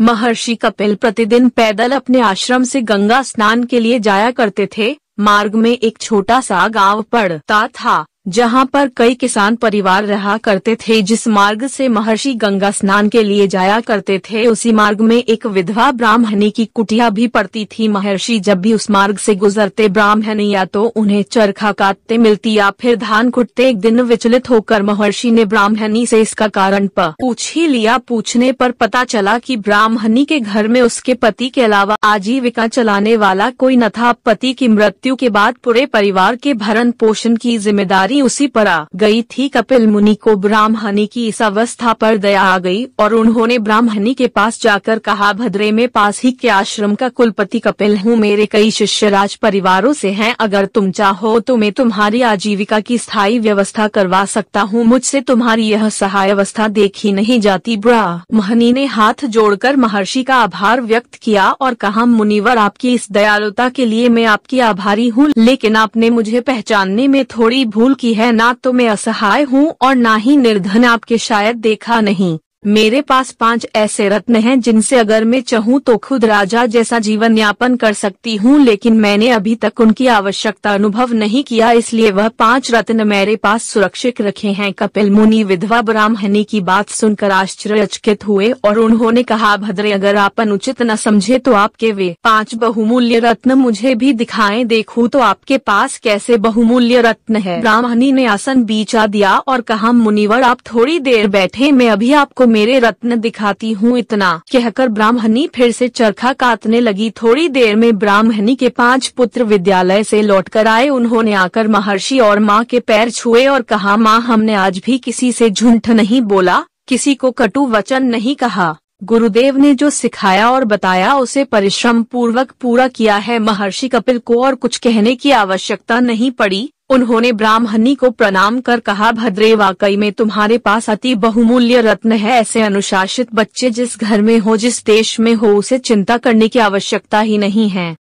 महर्षि कपिल प्रतिदिन पैदल अपने आश्रम से गंगा स्नान के लिए जाया करते थे मार्ग में एक छोटा सा गांव पड़ता था जहां पर कई किसान परिवार रहा करते थे जिस मार्ग से महर्षि गंगा स्नान के लिए जाया करते थे उसी मार्ग में एक विधवा ब्राह्मणी की कुटिया भी पड़ती थी महर्षि जब भी उस मार्ग से गुजरते ब्राह्मणी या तो उन्हें चरखा काटते मिलती या फिर धान कुटते एक दिन विचलित होकर महर्षि ने ब्राह्मणी से इसका कारण पर पूछ ही लिया पूछने पर पता चला कि ब्राह्मणी के घर में उसके पति के अलावा आजीविका चलाने वाला कोई न था पति की मृत्यु के बाद पूरे परिवार के भरण पोषण की जिम्मेदारी नजरें उसी पर आ गई थी कपिल मुनि को ब्राह्मणी की इस अवस्था पर दया आ गई और उन्होंने ब्राह्मणी के पास जाकर कहा भद्रे में पास ही के आश्रम का कुलपति कपिल हूँ मेरे कई शिष्य राज परिवारों से हैं अगर तुम चाहो तो मैं तुम्हारी आजीविका की स्थायी व्यवस्था करवा सकता हूँ मुझसे तुम्हारी यह सहाय अवस्था देखी नहीं जाती ब्राह्मणी ने हाथ जोड़कर महर्षि का आभार व्यक्त किया और कहा मुनिवर आपकी इस दयालुता के लिए मैं आपकी आभारी हूँ लेकिन आपने मुझे पहचानने में थोड़ी भूल की की है ना तो मैं असहाय हूँ और ना ही निर्धन आपके शायद देखा नहीं मेरे पास पांच ऐसे रत्न हैं जिनसे अगर मैं चाहूँ तो खुद राजा जैसा जीवन यापन कर सकती हूँ लेकिन मैंने अभी तक उनकी आवश्यकता अनुभव नहीं किया इसलिए वह पांच रत्न मेरे पास सुरक्षित रखे हैं कपिल मुनि विधवा ब्राह्मणी की बात सुनकर आश्चर्यचकित हुए और उन्होंने कहा भद्रे अगर आप अनुचित न समझे तो आपके वे पाँच बहुमूल्य रत्न मुझे भी दिखाए देखूँ तो आपके पास कैसे बहुमूल्य रत्न है ब्राह्मणी ने आसन बीचा दिया और कहा मुनिवर आप थोड़ी देर बैठे मैं अभी आपको मेरे रत्न दिखाती हूँ इतना कहकर ब्राह्मणी फिर से चरखा काटने लगी थोड़ी देर में ब्राह्मणी के पांच पुत्र विद्यालय से लौटकर आए उन्होंने आकर महर्षि और माँ के पैर छुए और कहा माँ हमने आज भी किसी से झूठ नहीं बोला किसी को कटु वचन नहीं कहा गुरुदेव ने जो सिखाया और बताया उसे परिश्रम पूर्वक पूरा किया है महर्षि कपिल को और कुछ कहने की आवश्यकता नहीं पड़ी उन्होंने ब्राह्मणी को प्रणाम कर कहा भद्रे वाकई में तुम्हारे पास अति बहुमूल्य रत्न है ऐसे अनुशासित बच्चे जिस घर में हो जिस देश में हो उसे चिंता करने की आवश्यकता ही नहीं है